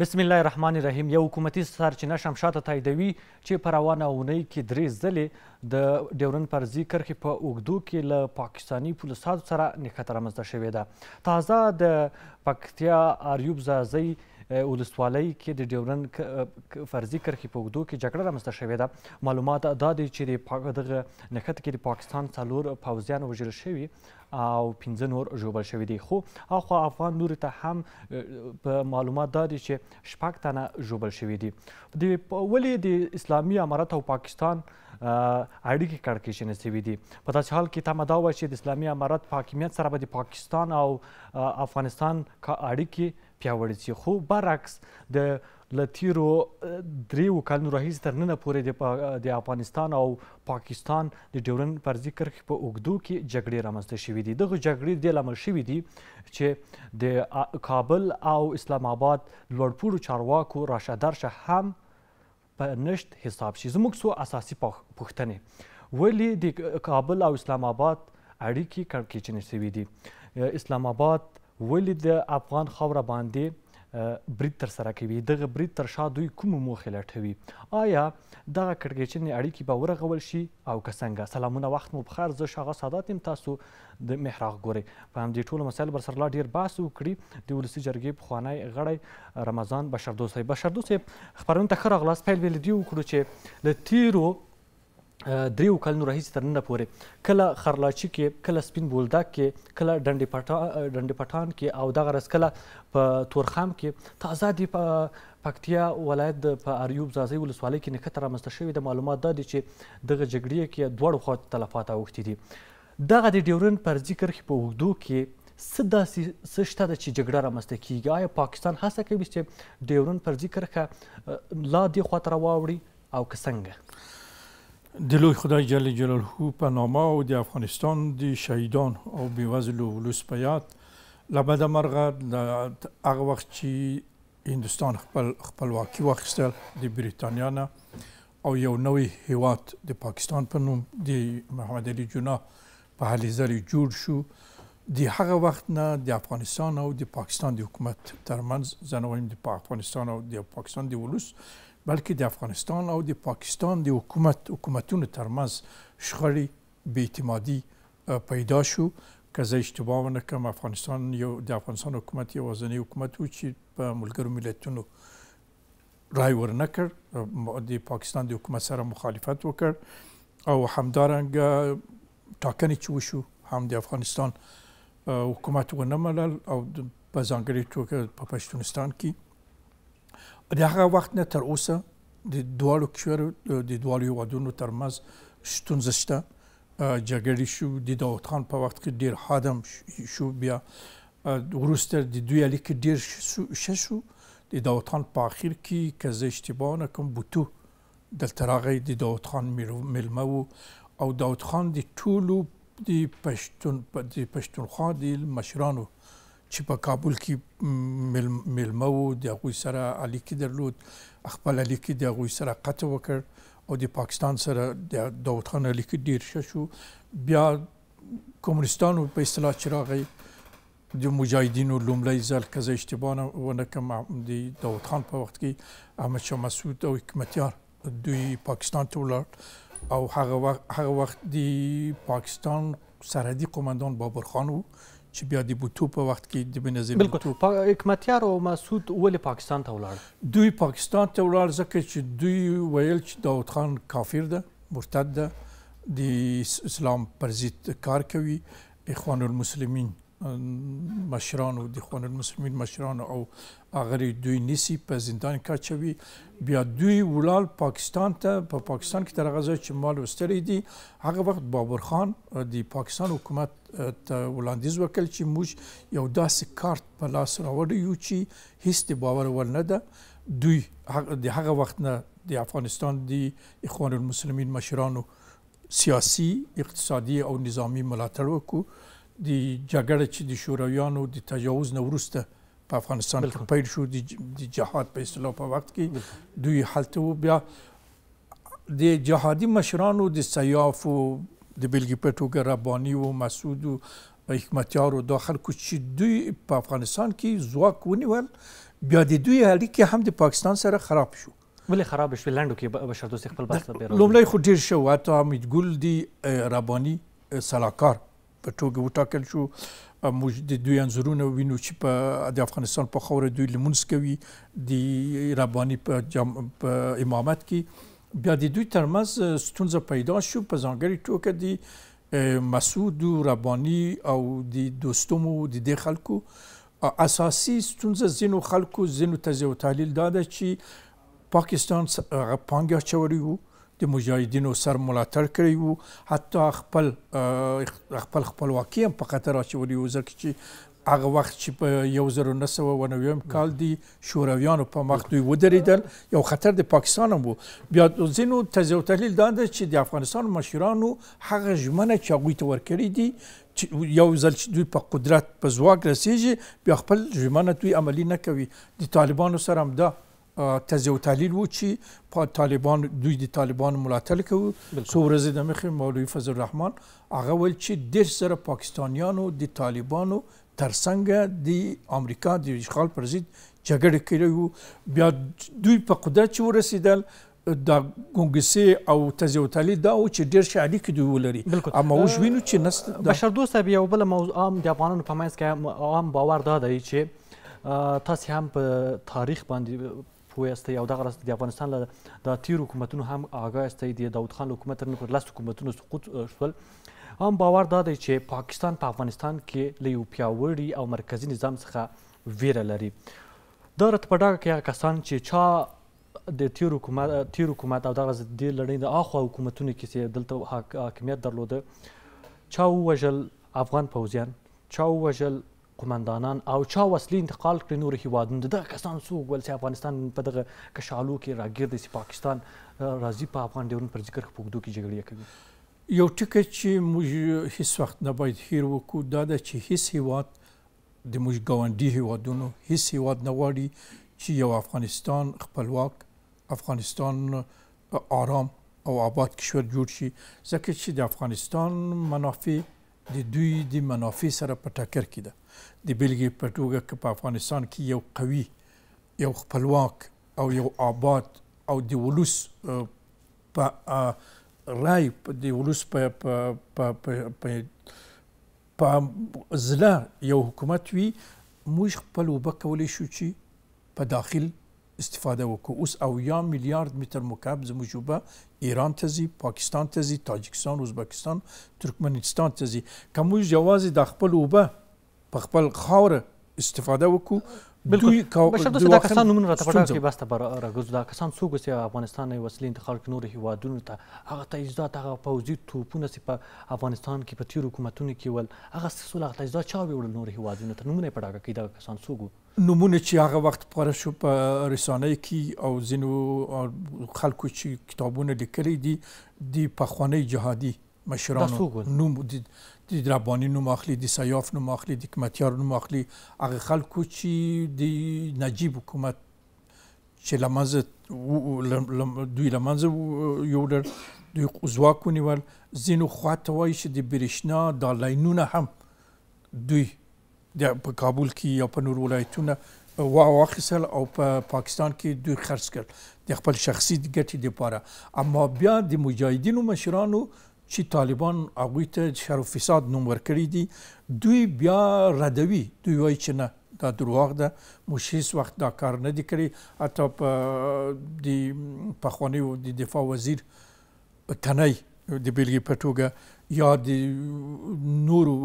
بسم الله الرحمن الرحیم یو حکومتي سرچینه شمشاته تاییدوي چې په روانه اونۍ کې درې ځلې د ډیورن فرضي کرښې په اوږدو کې له پاکستاني پولیساتو سره نښته رامنځته شوې ده تازه د پکتیا اریوب ځاځۍ ولسوالۍ کې د ډیورن فرضي کرښې په اوږدو کې جګړه رامنځته شوې ده معلومات دا دي چې دغه نښته کې د پاکستان څلور پوځیان وژل شوي او 15 نور ژوبل شوي دي خو اخوا افغان نور ته هم په معلومات دادي چې شپږ تنه ژوبل شوي دي د ولې د اسلامي امارت او پاکستان اړیکې کړکېشنې سوي دي په داسې حال کې تمه دا وه چې د اسلامي امارت په حاکمیت سره به د پاکستان او افغانستان اړیکې پیاوړې شي خو برعکس د له تیرو دریو کلونو راهیسې تر ننه پورې د افغانستان او پاکستان د ډیورن فرضي کرښې په اوږدو کې جګړې رامنځته شوي دي دغه جګړې دې لامل شوي دي چې د کابل او اسلام آباد لوړپوړو چارواکو راشه درشه هم په نشت حساب شي زموږ څو اساسي پوښتنې ولې د کابل او اسلام آباد اړیکې کړکېچنې شوي دي اسلام آباد ولې د افغان خاوره باندې برید تر سره کوي دغه برید تر شا دوی کوم موخه لټوي آیا دغه کډګېچنې اړیکې به ورغول شي او که څنګه سلامونه وخت مو بخیر زه شاغه سادات یم تاسو د محراق ګورئ په همدې ټولو مسایلو بر سرلا ډېر بحث وکړي د ولسي جرګې پخوانی غړی رمضان بشردو صاحب بشردو صاحب خپرونې ته ښه راغلاست پیل به له دې وکړو چې له تیرو دریو کلونو راهیسې تر ننه پورې کله خرلاچی کې کله سپین بولدک کې کله ډنډې پټان ډنډې پټان کې او دغه رس کله په تورخام کې تازه دی په پکتیا ولایت په اریوب زازی ولسوالۍ کې نښته رامنځته شوې د معلومات دا دی چې دغه جګړې کې دواړو خواته تلفات اوښتي دي دغه د ډیورن پرځي کرښې په اوږدو کې څه داسې څه شته ده چې جګړه رامنځته کیږي آیا پاکستان هڅه کوي چې ډیورن پرځي کرښه لا دې خواته راواوړي او که څنګه د لوی خدای جل جلاله په نامه او د افغانستان د شهیدان او بیوزل ولس په یاد لبد مرغه د هغه وخت چې هندستان خپل خپلواکي واخیستل د بریتانیا نه او یو نوې هیواد د پاکستان په نوم د محمد علي جناح په هلیزر جوړ شو د هغه وخت نه د افغانستان او د پاکستان د حکومت ترمنځ زنویم د پاکستان او د پاکستان د ولس بلکې د افغانستان او د پاکستان د حکومت حکومتونو ترمنځ شخړې بې اعتمادي پیدا شو که زه اشتباه ونه کړم افغانستان یو د افغانستان حکومت یوازینی حکومت و چې په ملګرو ملتونو رای ورنه کړ د پاکستان د حکومت سره مخالفت وکړ او همدارنګه ټاکنې چې وشو هم د افغانستان حکومت ونه منل او په ځانګړي توګه په پښتونستان کې په د هغه وخت نه تر اوسه د دواړو کشورو د دواړو هیوادونو ترمنځ ستونزه شته جګړې شو د داود خان په وخت کې ډیر حادم شو بیا وروسته د دوی اړیکې ډیر ښه شو د داود خان په اخر کې که زه اشتباه نه کوم بوتو دلته راغی د داود خان میلمه و او داود خان د ټولو د پښتون د پښتونخوا د مشرانو چې په کابل کې ملمه وو د هغوی سره اړیکې درلود خپل اړیکې د هغوی سره قطع وکړ او د پاکستان سره د داود خان اړیکې ډېر ښه شو بیا کمونستانو په اصطلاح چې راغی د مجاهدینو لومړی ځل که زه اشتباه ونه کړم د داود خان په وخت کې احمدشاه مسعود او حکمتیار دوی پاکستان ته ولاړ او هغه وخت هغه وخت د پاکستان سرحدي قماندان بابر خان وو چې بیا د بوتو په وخت کې د بنظیر بوتو بالکل حکمتیار او مسعود ولې پاکستان ته ولاړ دوی پاکستان ته ولاړ ځکه چې دوی ویل چې داوود خان کافر ده مرتد ده د اسلام پر ضد کار کوي اخوان المسلمین مشران او د اخوان المسلمین مشران او هغه دوی نیسی په زندان کاچوي بیا دوی ولال پاکستان ته په پا پاکستان کې تر هغه ځای چې مال وستری دي هغه وخت بابر خان د پاکستان حکومت ته وړاندیز وکړ چې موږ یو داسې کارت په لاس راوړی یو چې هیڅ د باور وړ نه ده دوی د هغه وخت نه د افغانستان د اخوان المسلمین مشرانو سیاسي اقتصادي او نظامی ملاتړ وکړو د جګړه چې د شورویانو د تجاوز نه وروسته په افغانستان کې پیل شو د جهاد په اصطلاح په وخت کې دوی هلته و بیا د جهادي مشرانو د سیاف و د بلګې په توګه رباني و مسعود و حکمتیار و دا خلکو چې دوی په افغانستان کې ځواک ونیول بیا د دوی اړیکې هم د پاکستان سره خراب شو ولې خراب شوې لنډو کې بشردوست خپل بحث لپاره لومړی خو ډېر شو حتی حمید ګل دی رباني سلاکار په توګه وټاکل شو موږ د دوی انزورونه وینو چې په د افغانستان په خوره دوی لمونځ کوي د رباني په, جم... په امامت کې بیا د دوی ترمز ستونزه پیدا شو په ځانګړي توګه د مسعود و رباني او د دوستمو د دې خلکو اساسي ستونزه زینو خلکو زینو تزیه او تحلیل داده چې پاکستان پانګه چوري وو د مجاهدینو سر ملاتړ کړی وو حتی خپل خپل خپلواکي هم په خطر اچولی وو ځکه چې هغه وخت چې په 1990 کال دی شورویانو په مخ دوی ودرېدل یو خطر د پاکستان هم وو بیا ځینو تجزیه او تحلیل دا ده چې د افغانستان مشرانو هغه ژمنه چې هغوی ته ورکړې دي یو ځل چې دوی په قدرت په ځواک رسیږي بیا خپل ژمنه دوی عملي نه کوي د طالبانو سره هم ده تزیه و تحلیل و چې طالبان دوی د طالبان ملاتړ کوي څو ورځې د مخې مولوي فضل الرحمن هغه ویل چې دېرش زره پاکستانیانو د طالبانو ترڅنګ د امریکا د اشغال پر ضد جګړه کړې وو بیا دوی په قدرت چې ورسېدل د ګونګسي او تزیوتالي دا او چې ډیر شعالي کې دوی ولري اما اوس وینو چې نست بشر دوست بیا بل موضوع عام د افغانانو په منځ کې عام باور دا دی چې تاسو هم په تاریخ باندې پوه یاستئ او دغه د افغانستان له د تیر حکومتونو هم آگاه یاستئ د داود خان حکومت تر نن لس حکومتونو سقوط شول هم باور دا دی چې پاکستان په پا افغانستان کې له یو پیاوړي او مرکزی نظام څخه ویره لري دا رتپډا کې کسان چې چا د تیر حکومت تیر حکومت او دغه د لړۍ د اخوا حکومتونو کې دلته حاکمیت درلوده چا وژل افغان پوځیان چا وژل قومندانان او چا وسلې انتقال کړې نور هیوادونو دغه کسان څوک ول چې افغانستان په دغه کشالو کې راګیر دي چې پاکستان راځي په افغان ډیورن پر ذکر خپګدو کې جګړې کوي یو ټکی چې موږ هیڅ وخت نه باید هیر وکړو دا ده چې هیڅ هیواد د موږ ګاونډي هیوادونو هیڅ هیواد نه غواړي چې یو افغانستان خپلواک افغانستان آرام او آباد کشور جوړ شي ځکه چې د افغانستان منافع د دوی د منافع سره په ټکر کې ده د بیلګې په توګه که په افغانستان کې یو قوي یو خپلواک او یو آباد او د ولوس په رای د ولوس په په په په زله یو حکومت وي موږ خپل وبه کولی شو چې په داخل استفاده وکړو اوس اویا میلیارد متر مکعب زموږ اوبه ایران ته ځي پاکستان ته ځي تاجکستان ازبکستان ترکمنستان ته ځي که موږ یوازې دا خپل اوبه په خپل خاور استفاده وکړو بلکل بشر د کسان نومونه راته پټه کې بس ته راګرځو دا کسان څوک چې افغانستان یې وسلې انتقال کړي نور هیوادونو ته هغه تجهیزات هغه پوځي توپونه چې په افغانستان کې په تیر حکومتونو کې ول هغه سسول هغه تجهیزات چا وړل نور هیوادونو ته نومونه پټه کې دا کسان څوک نومونه چې هغه وخت پر شو په رسانه کې او زینو خلکو چې کتابونه لیکلي دي د پخوانی جهادي مشرانو نوم دي د رباني نوم اخلي د سیاف نوم اخلي د حکمتیار نوم اخلي هغه خلکو چې د نجیب حکومت چې لمنځه دوی لمنځه یوړل دوی ځواک ونیول ځینو خواته وایي چې د برېښنا دا لاینونه هم دوی د په کابل کې یا په نور ولایتونو واخیستل او په پاکستان کې دوی خرڅ کړل د خپل شخصي ګټې لپاره اما بیا د مجاهدینو مشرانو چې طالبان هغه ته شر او فساد نوم ورکړي دي دوی بیا ردوي دوی وایي چې نه دا دروغ ده موږ هیڅ وخت دا کار نه دی کړی حتی په د پخوانی او د دفاع وزیر تنی د بلګې په توګه یا د نورو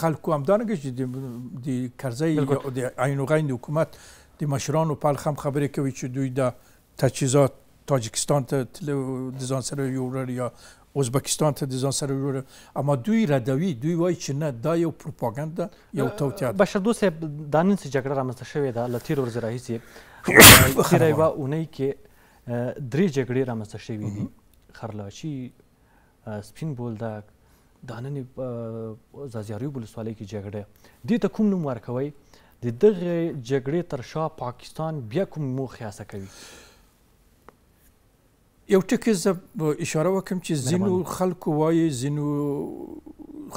خلکو همدانګه چې د کرزی او د عین غین حکومت د مشرانو په هم خبرې کوي چې دوی د تجهیزات تاجکستان ته د ځان سره یو یا ازبکستان ته د ځان سره وروړه اما دوی ردوي دوی وایي چې نه دا یو پروپاګاندا یو توتیا ده بشر دوسه د نن سره جګړه رامنځته شوې ده لتیر ورځ راهیسې تیرې وا اونۍ کې درې جګړې رامنځته شوې دي خرلاشي سپین بولدک د نن زازیاریو بلسوالۍ کې جګړه دې ته کوم نوم ورکوي د دغه جګړې تر شا پاکستان بیا کوم موخه حاصل کوي یو ټکی زه اشاره وکم چې زینو خلکو وایي زینو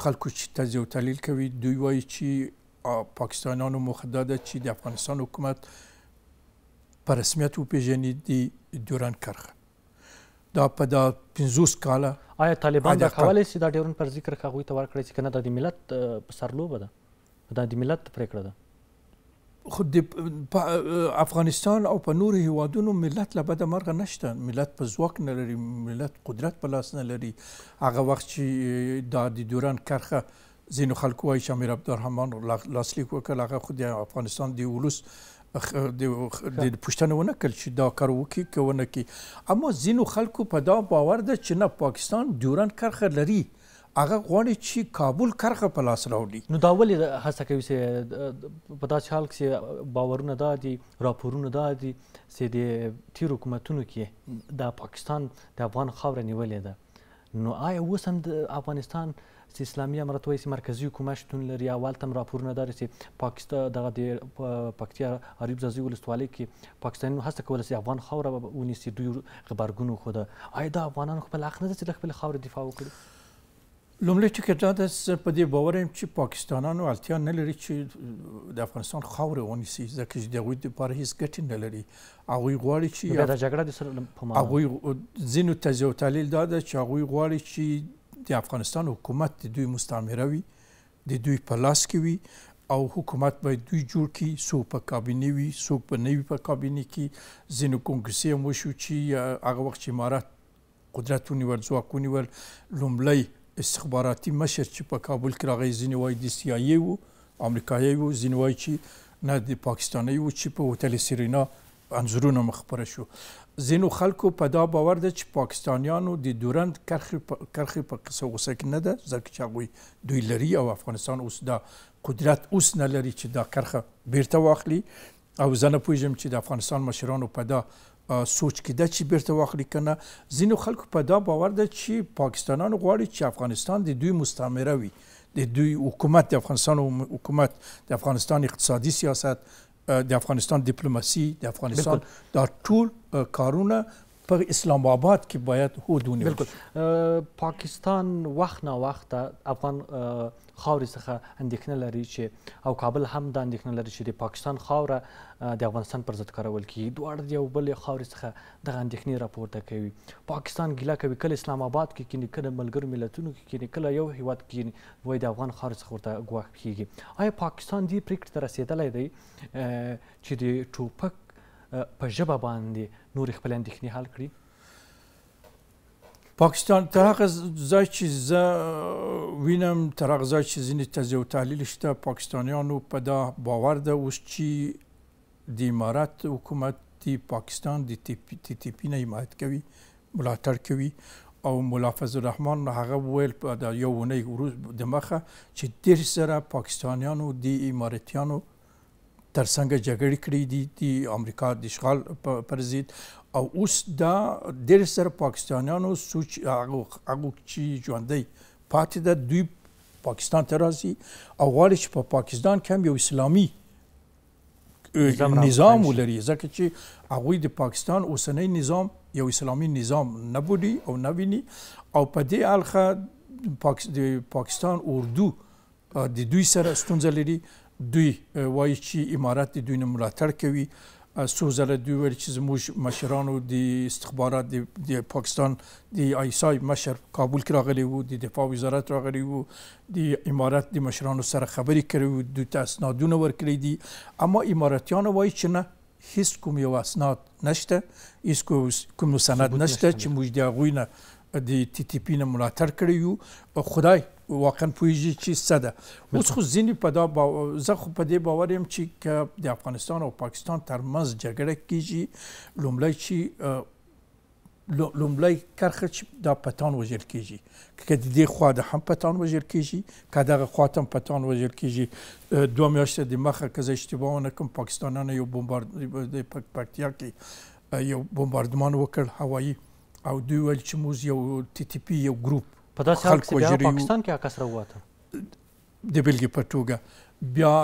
خلکو چې تجزیه او تحلیل کوي دوی وایي چې پاکستانانو مخدد چې د افغانستان حکومت پر رسمیت وپیژني د دوران کرخه دا په دا 50 کاله آیا طالبان د کولای سي دا ډیورن پر ذکر کاغوي ته ورکړي چې کنه د ملت سرلوبه ده دا د ملت پریکړه ده خو د افغانستان او په نورو هیوادونو ملت له بده مرغه نشته ملت په ځواک نه لري ملت قدرت په لاس نه لري هغه وخت چې دا د دوران کرخه ځینو خلکو وایي چې امیر عبدالرحمن لاسلیک وکړ هغه خو د افغانستان د ولس د پښتنه ونه کړ چې دا کار وکړي که ونه کړي اما ځینو خلکو په دا باور ده چې نه پاکستان دوران کرخه لري هغه غواړي چې کابل کرخه په لاس راوړي نو دا ولې هڅه کوي چې په داسې حال کې باورونه دا دي راپورونه دا دي چې د تیر حکومتونو کې د پاکستان د افغان خاور نیولې ده نو آیا اوس هم د افغانستان چې اسلامي امارات وایي مرکزی حکومت شتون لري او هلته هم راپورونه داري چې پاکستان دغه د پکتیا عریب ځاځي ولسوالۍ کې پاکستانیانو هڅه کوله چې افغان خاوره ونیسي دوی غبرګون وښوده آیا دا افغانان خپل حق نه ده چې له خپلې خاورې دفاع وکړي لومړی ټکی دا د په دې باور يم چې پاکستانانو التیا نه لري چې د افغانستان خاورې ونیسي ځکه چې د هغوی لپاره هیڅ ګټې نه لري هغوی غواړي چې دا جګړه د سره په معنا هغوی ځینو تجزیه او تحلیل دا ده چې هغوی غواړي چې د افغانستان حکومت د دوی مستعمره وي د دوی په لاس کې وي او حکومت باید دوی جوړ کړي سو په کابینه وي سو په نوي په کابینه کې ځینو کنګرسي هم وشو چې هغه وخت چې امارات قدرت ونیول ځواک ونیول لومړی استخباراتي مشر چې په کابل کې راغی ځینې وایي د سیایي وو امریکایي وو ځینې وایي چې نه د پاکستاني وو چې په هوټل سیرینا انځورونه مخبره شو زینو خلکو په دا باور ده چې پاکستانیانو د دورند کرخې کرخې په قصه غوسه کې نه ده ځکه چې هغوی دوی لري او افغانستان اوس دا قدرت اوس نه لري چې دا کرخه بیرته واخلي او زه نه پوهېږم چې د افغانستان مشرانو په دا سوچ کده چې بیرته واخلي کنه ځینو خلکو په دا باور ده چې پاکستانانو غواړي چې افغانستان د دوی مستعمره وي د دوی حکومت د افغانستان حکومت د افغانستان اقتصادي سیاست د افغانستان دیپلوماسي د افغانستان دا ټول کارونه په اسلام آباد کې باید حدونه بالکل پاکستان وخت نه وخت افغان خاورې څخه اندېښنه لري چې او کابل هم د اندېښنه لري چې د پاکستان خاوره د افغانستان پر ضد کارول کیږي دواړه د یو بل خاورې څخه دغه اندېښنې راپورته کوي پاکستان ګیله کوي کله اسلام آباد کې کینی کله ملګرو ملتونو کې کینی کله یو هیواد کې وای د افغان خاورې څخه ورته ګواښ کیږي آیا پاکستان دې پریکړې ته رسیدلی دی چې د ټوپک په ژبه باندې نور خپل اندېښنې حل کړي پاکستان تر هغه ځای چې زه وینم تر هغه ځای چې ځینې تجزیه او تحلیل شته پاکستانیانو په دا باور ده اوس چې د امارات حکومت د پاکستان د تی تی پی نه حمایت کوي ملاتړ کوي او ملافظ الرحمن هغه ویل په یو ونه د مخه چې ډیر سره پاکستانیانو د اماراتیانو ترڅنګ جګړې کړې دي د امریکا د اشغال پر ضد او اوس دا ډېر سره پاکستانیانو سوچ هغه هغه چې ژوندۍ پاتې ده دوی پاکستان ته راځي او غواړي چې په پا پاکستان کې هم یو اسلامي نظام ولري ځکه چې هغوی د پاکستان اوسنی نظام یو اسلامي نظام نه بودي او نه ویني او په دې اړخه د پاکستان اردو د دوی سره ستونزه لري دوی وایي چې امارات د دوی نه ملاتړ کوي څو ځله دوی ویل چې زموږ مشرانو د استخبارات د پاکستان د آیسای مشر کابل کې راغلی وو د دفاع وزارت راغلی وو د امارات د مشرانو سره خبرې کړې وو دوی ته اسنادونه ورکړي دي اما اماراتیان وایي چې نه هیڅ کوم یو اسناد نشته هیڅ کوم سند نشته چې موږ د هغوی نه د تی تی پی نه ملاتړ کړی یو خدای واقعا پویږي چې څه ده اوس خو ځینې په دا با... زه خو په دې باور یم چې که د افغانستان او پاکستان ترمنځ جګړه کیږي لومړی چې لومړی کرخه چې دا پتان وژل کیږي که د دې خوا د هم پتان وژل کیږي که دغه خوا ته هم پتان وژل کیږي دوه میاشتې دمخه که زه اشتباه ونه کړم پاکستانیانو یو بمبارد د پکتیا کې یو بمباردمان وکړ هوایی او دوی ویل چې موږ یو تی تی پی یو ګروپ په داسې حال کې بیا پاکستان کې عکس راووته د بلګې په توګه بیا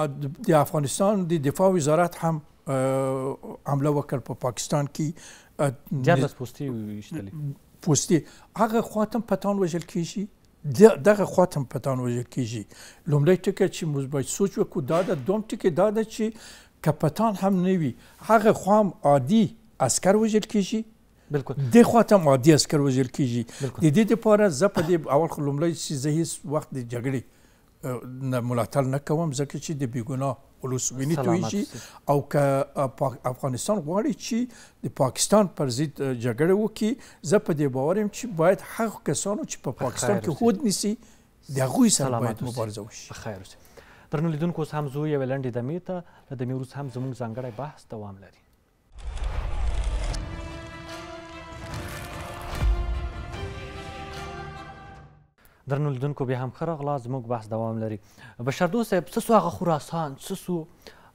د افغانستان د دفاع وزارت هم حمله وکړ په پا پاکستان کې دیارلس پوستې وویشتلې پوستې هغه خواته پتان وژل کیږي دغه خواته پتان وژل کیږي لومړی ټکی چې موږ باید سوچ وکړو دا د دوم ټکی دا ده چې کپتان هم نه وي هغه خو هم عادي عسکر وژل کیږي بالکل د خواته مادي اسکر وژل کیږي د دې لپاره زه په دې اول خو لومړی چې زه هیڅ وخت د جګړې نه ملاتړ نه کوم ځکه چې د بیګناه ولوس ویني تویږي او که افغانستان غواړي چې د پاکستان پر ضد جګړه وکړي زه په دې باور یم چې باید هغه کسانو چې په پاکستان کې خود نیسي د هغوی سره باید مبارزه وشي خیر درنو لیدونکو اوس هم زو یوې لنډې دمې ته له دمې وروسته هم زموږ ځانګړی بحث دوام لري درنو لیدونکو بیا هم خره غلا زموږ بحث دوام لري بشردو صاحب سسو هغه خراسان سسو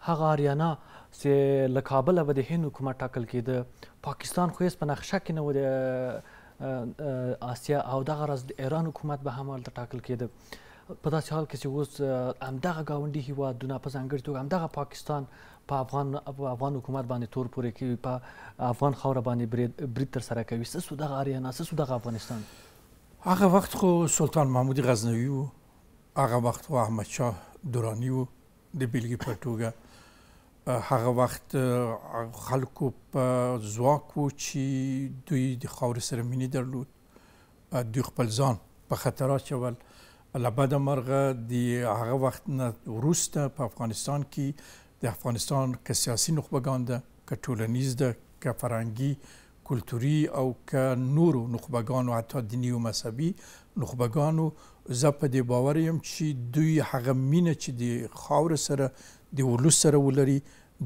هغه آریانا چې له کابله به د هند حکومت ټاکل کېده پاکستان خو هېڅ په نقشه کې نه و د آسیا او دغه راز د ایران حکومت به هم هلته ټاکل کېده په داسې حال کې چې اوس همدغه ګاونډي هیوادونه په ځانګړې توګه همدغه پاکستان په افغان افغان حکومت باندې تور پورې کوي په افغان خاوره باندې برید ترسره کوي څه سو دغه آریانا څه سو دغه افغانستان هغه وخت خو سلطان محمود غزنوي و هغه وخت خو احمد شاه دوراني و د بیلګې په توګه هغه وخت خلکو په ځواک و چې دوی د خاورې سره مینې درلود دوی خپل ځان په خطر اچول له بده مرغه د هغه وخت نه وروسته په افغانستان کې د افغانستان که سیاسي نخبګان ده که ټولنیز ده که فرهنګي کلتوری او که نورو نخبگانو حتی دینی و مذهبی نخبگانو زه په دې باور یم چې دوی هغه مینه چې د خاور سره د ولوس سره ولري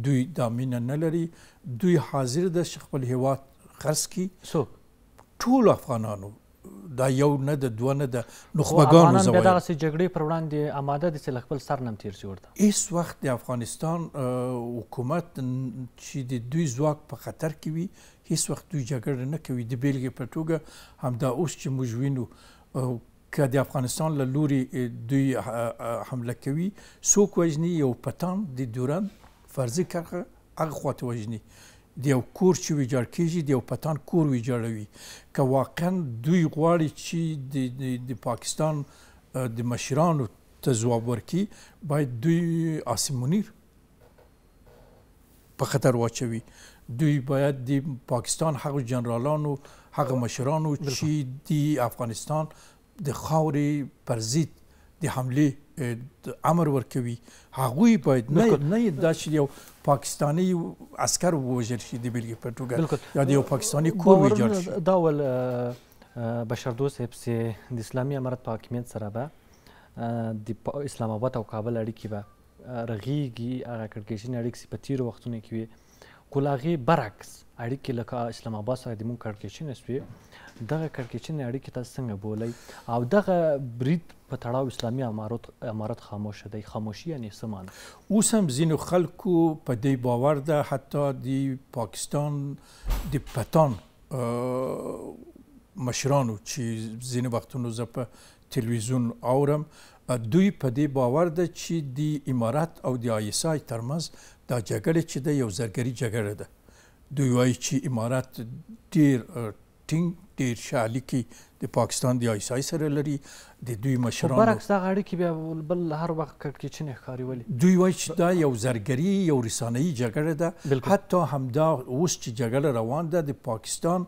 دوی دا مینه نه لري دوی حاضر ده چې خپل هیواد خرڅ کړي so. ټول افغانانو دا یو نه د دوه نه د نخبګانو زوایل افغانان دغه جګړې پر وړاندې آماده دي چې خپل سر نم تیر شي ورته هیڅ وخت د افغانستان حکومت چې د دوی ځواک په خطر کې وي هیڅ وخت دوی جګړه نه کوي د بیلګې په توګه همدا اوس چې موږ وینو که د افغانستان له لوري دوی حمله کوي څوک وژني یو پتان د دوران فرضي کرښه هغه خواته وژني د یو کور چې ویجاړ کیږي د یو پتان کور ویجاړوي که واقعا دوی غواړي چې د پاکستان د مشرانو ته ځواب ورکړي باید دوی عاصم منیر په خطر واچوي دوی باید د پاکستان هغه جنرالانو هغه مشرانو چې د افغانستان د خاورې پر ضد د حمله امر ورکوي هغوی باید نه نه دا چې یو پاکستانی عسكر ووژل شي د بلګې په توګه یا د یو پاکستانی کور ویجاړ شي دا ول بشر دوست هپسي د اسلامي امارت په حاکمیت سره به د اسلام آباد او کابل اړیکې به رغیږي هغه کړکېشن اړیکې په تیر وختونو کې وي کول هغه برعکس اړیکې لکه اسلام آباد سره د مونږ کړکېشن اسوي دغه کړکېچنې اړیکې تاسو څنګه بولئ او دغه برید په تړاو اسلامي امارت امارت خاموش دی خاموشي یعنی سمان اوس هم ځینو خلکو په دې باور ده حتی د پاکستان د پتان مشرانو چې ځینې وختونو زه په تلویزیون اورم دوی په دې باور ده چې د امارات او د آیسای ترمز دا جګړه چې د یو زرګری جګړه ده دوی وایي چې امارات ډیر ټینګ ډیر شالي کې د پاکستان د آیسای سره لري د دوی مشرانو برعکس دا غاړي کې بیا بل هر وخت کټ کې چنه خاري ولي دوی وایي چې دا یو زرګری یو رسانه‌ای جګړه ده حتی همدا اوس چې جګړه روان ده د پاکستان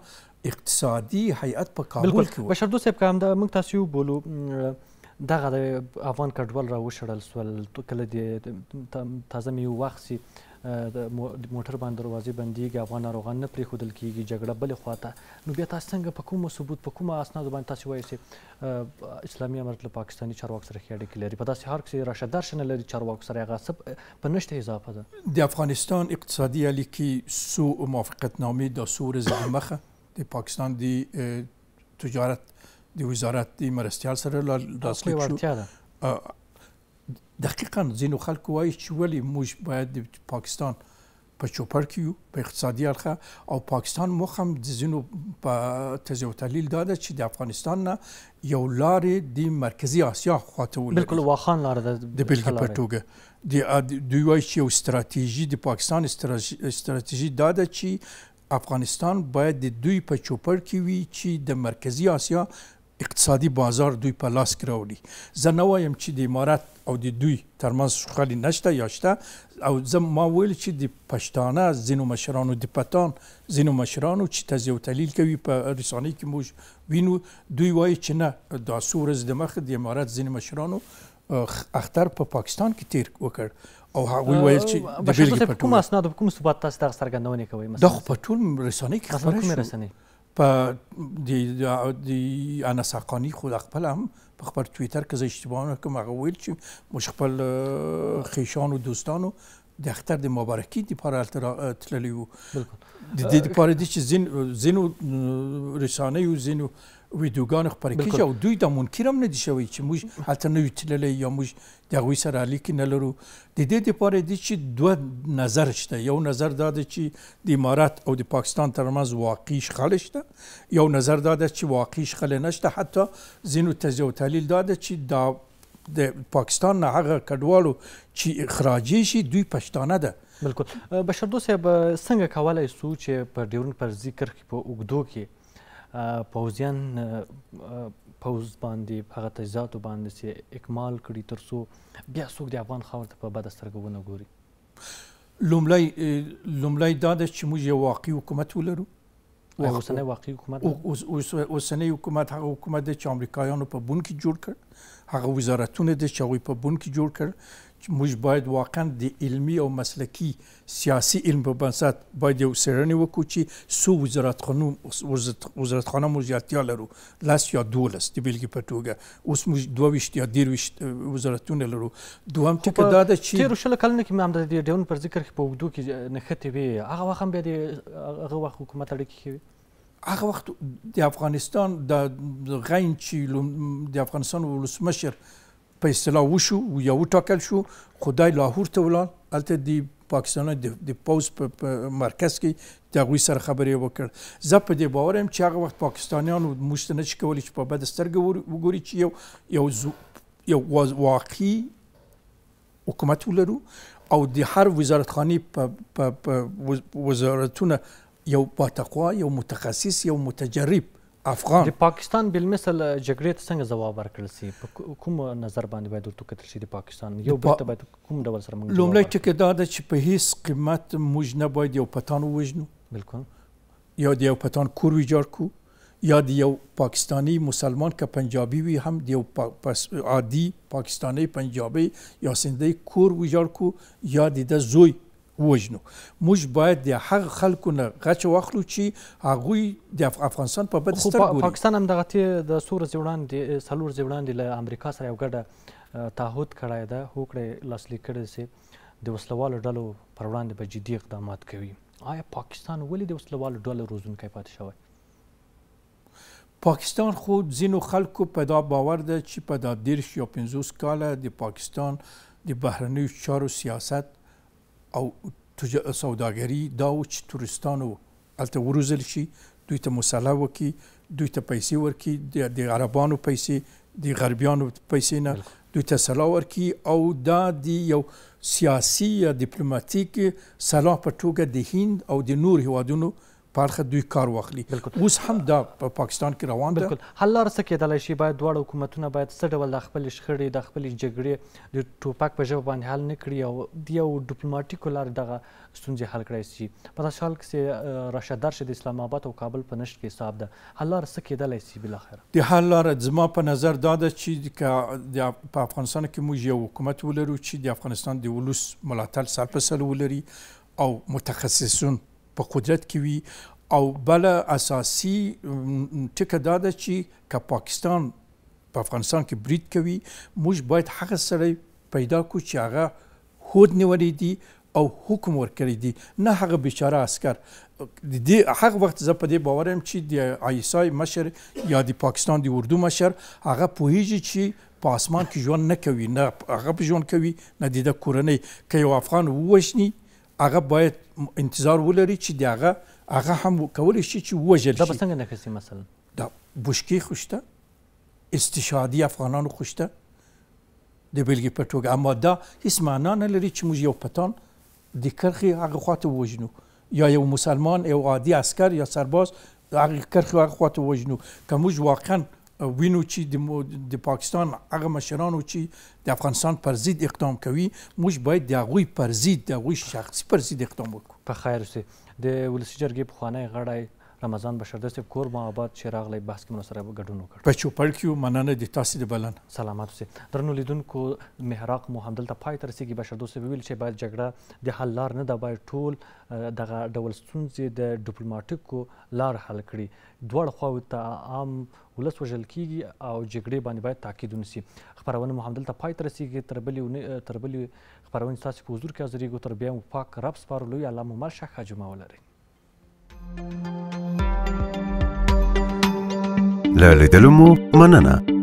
اقتصادي هیئت په کابل کې و بشردو صاحب کوم دا موږ تاسو بولو دغه د افغان کډوال را وشړل سول کله د تازه میو وخت سي د موټر باندې دروازې بنديږي افغان ناروغان نه پریښودل کیږي جګړه بل خواته نو بیا تاسو څنګه په کومو ثبوت په کومو اسنادو باندې تاسو وایئ چې اسلامي امارت له پاکستاني چارواکو سره اړیکې لري په داسې حال کې راشه درشنه لري چارواکو سره هغه سب په نشته اضافه ده د افغانستان اقتصادي اړیکې سو موافقتنامه د سور زمخه د پاکستان دی تجارت د وزارت د مرستيال سره لاسلیک شو دقیقا ځینو خلکو وایي چې ولې موږ باید د پاکستان په چوپر کې یو په اقتصادي اړخه او پاکستان مخ هم د ځینو په تجزیه او تحلیل دا ده چې د افغانستان نه یو لارې د مرکزی اسیا خواته ولري بالکل واخان لار ده د بلګې په توګه د دوی وایي چې یو ستراتیژي د پاکستان ستراتیژي دا ده چې افغانستان باید د دوی په چوپر کې وي چې د مرکزی اسیا اقتصادي بازار دوی په لاس کې راوړي زه نه وایم چې د امارت او د دوی ترمنځ شخړې نشته یا شته او زه ما ویل چې د پښتانه ځینو مشرانو د پتان ځینو مشرانو چې تزیه او تحلیل کوي په رسانۍ کې موږ وینو دوی وایي چې نه دا څو ورځې دمخه د امارت ځینو مشرانو اختر په پا پاکستان کې تیر وکړ او هغوی ویل چې د بیلګې په توګه کوم اسناد کوم ثبوت تاسو دغه څرګندونه کوي مثلا دا په ټول رسانې کې خبره شوه په د د انا ساقانی خو خپل هم په خپل ټوئیټر کې زه اشتباه کوم هغه ویل چې مش خپل خیشان او دوستانو د اختر د مبارکي د پاره تللی وو د دې لپاره چې زین زینو رسانه او زینو ویدیوګان خبرې کیږي او دوی دا منکر هم نه دي شوی چې موږ هلته نه یو تللی یا موږ د هغوی سره اړیکې نه لرو د دې دپاره دي چې دوه نظر شته یو نظر دا ده چې د امارات او د پاکستان ترمنځ واقعي شخړې شته یو نظر دا ده چې واقعي شخړې نشته حتی ځینو تجزیه او تحلیل دا ده چې دا د پاکستان نه هغه کډوالو چې اخراجي شي دوی پښتانه ده بلکل بشردو صاحب څنګه کولای سو چې پر ډیورن پر ذکر په اوګدو کې پوزیان پوز باندې هغه تجهیزات باندې سي اکمال کړي ترسو بیا څوک د افغان خاور ته په بد سترګو ونه ګوري لومړی لومړی دا ده چې موږ یو واقعي حکومت ولرو اوسنۍ واقعي حکومت اوسنۍ حکومت هغه حکومت چې امریکایانو په بون کې جوړ کړ هغه وزارتونه دي چې هغوی په بون کې جوړ کړ موږ باید واقعا د علمی او مسلکی سیاسي علم په بنسټ باید یو سرنی وکړو چې سو وزارتخانو وزارتخانه موږ اړتیا لرو لاس یا دولس د بیلګې په توګه اوس موږ دوه ویشت یا ډیر ویشت وزارتونه لرو دوهم ټکي دا ده چې تیر شل کلونه کې موږ د دې ډول پر ذکر کې په وګدو کې نښته وي هغه وخت هم بیا د هغه وخت حکومت اړیکې کوي هغه وخت د افغانستان د غین چې د افغانستان ولسمشر په اصطلاح وشو یو ټاکل شو خدای لاهور ته ولاړ هلته د پاکستان د پوز په مرکز کې د هغوی سره خبرې وکړ زه په دې باور یم چې هغه وخت پاکستانیان موږ ته نه شي کولی چې په بده سترګه وګوري چې یو یو زو یو واقعي حکومت ولرو او د هر وزارتخانې په وزارتونه یو باتقوا یو متخصص یو متجرب افغان د پاکستان بل مثل جګړې ته څنګه ځواب ورکړل سي په کوم نظر باندې باید ورته کتل شي د پاکستان یو بل ته باید کوم ډول سره موږ لومړی ټکی دا ده چې په هیڅ قیمت موږ نه باید یو پتان ووژنو بالکل یا د یو پتان کور ویجاړ کو یا د یو پاکستانی مسلمان که پنجابی وي هم د یو پس عادي پاکستانی پنجابی یا سندهی کور ویجاړ کو یا د زوی وژنو موږ باید د هغه خلکو نه غچ واخلو چې هغوی د افغانستان په بد سترګو ګوري پاکستان هم دغه د سور زیوړان د سلور زیوړان د امریکا سره یو ګډه تعهد کړای ده هوکړه لاسلیک کړی سي د وسلوالو ډلو پر وړاندې به جدي اقدامات کوي آیا پاکستان ولې د وسلوالو ډلو روزونکی پاتې شوی پاکستان خو ځینو خلکو په دا باور ده چې په دا دیرش یا پنځوس کاله د پاکستان د بهرنیو چارو سیاست او سوداګری دا و چې تورستانو هلته وروزل شي دوی ته مسله وکړي دوی ته پیسې ورکړي د عربانو پیسې د غربیانو پیسې نه دوی ته سلا ورکړي او دا د یو سیاسي یا ډیپلوماټیک سلا په توګه د هند او د نور هیوادونو په اړه دوی کار واخلي اوس هم دا په پاکستان کې روان ده بالکل حل لار څه کېدلی شي باید دواړه حکومتونه باید څه ډول د خپل شخړې د خپل جګړې د ټوپک په ژبه باندې حل نه کړي او د یو ډیپلوماټیکو لار دغه ستونزې حل کړی شي په داسې حال کې چې راشدر شه د اسلام آباد او کابل په نشت کې حساب ده حل لار څه کېدلی شي بل اخر د حل لار زما په نظر دا ده چې د په افغانستان کې موږ یو حکومت ولرو چې د افغانستان د ولوس ملاتړ سر په سر ولري او متخصصون په قدرت کې وي او بل اساسي ټکه دا ده چې که پاکستان په پا افغانستان کې برید کوي موږ باید هغه سره پیدا کو چې هغه هود نیولې دي او حکم ورکړی دي نه هغه بیچاره عسكر د دې هغه وخت زه په دې باور یم چې د ایسای مشر یا د پاکستان د اردو مشر هغه پوهیږي چې په اسمان کې ژوند نه کوي نه هغه په ژوند کوي نه د کورنۍ که یو افغان ووژني هغه باید انتظار ولري چې د هغه هغه هم کولی شي چې وژل شي دا به څنګه نښسي مثلا دا بشکې خوشته استشهادي افغانانو خوشته د بلګې په توګه اما دا هیڅ معنا نه لري چې موږ یو پتان د کرخې هغه خواته ووژنو یا یو مسلمان یو عادي عسکر یا سرباز هغه کرخې هغه خواته ووژنو که موږ واقعا وینو چې د پاکستان هغه مشرانو چې د افغانستان پر ضد اقدام کوي موږ باید د هغوی پر ضد د هغوی شخصي پر ضد اقدام وکړو په خیر سي د ولسی جرګې پخوانی غړی رمضان بشر دستیب کور ما آباد چې راغلی بحث کې مو سره ګډون وکړ په چوپړ کې مننه د تاسو د بلن سلامات اوسئ درنو لیدونکو محراق مو همدلته پای ته رسیږي بشر دوست ویل چې باید جګړه د حل لار نه ده باید ټول دغه ډول ستونزې د ډیپلوماټیکو لار حل کړي دواړه خواوې ته عام ولس وژل کیږي او جګړې باندې باید تاکید ونسي خبرونه مو همدلته پای ته رسیږي تر بلې تر بلې خبرونه تاسو په حضور کې حاضرېږو تر بیا مو پاک رب سپارلو یا الله مو مل شخه جمعه ولرئ لا لدلمو مننا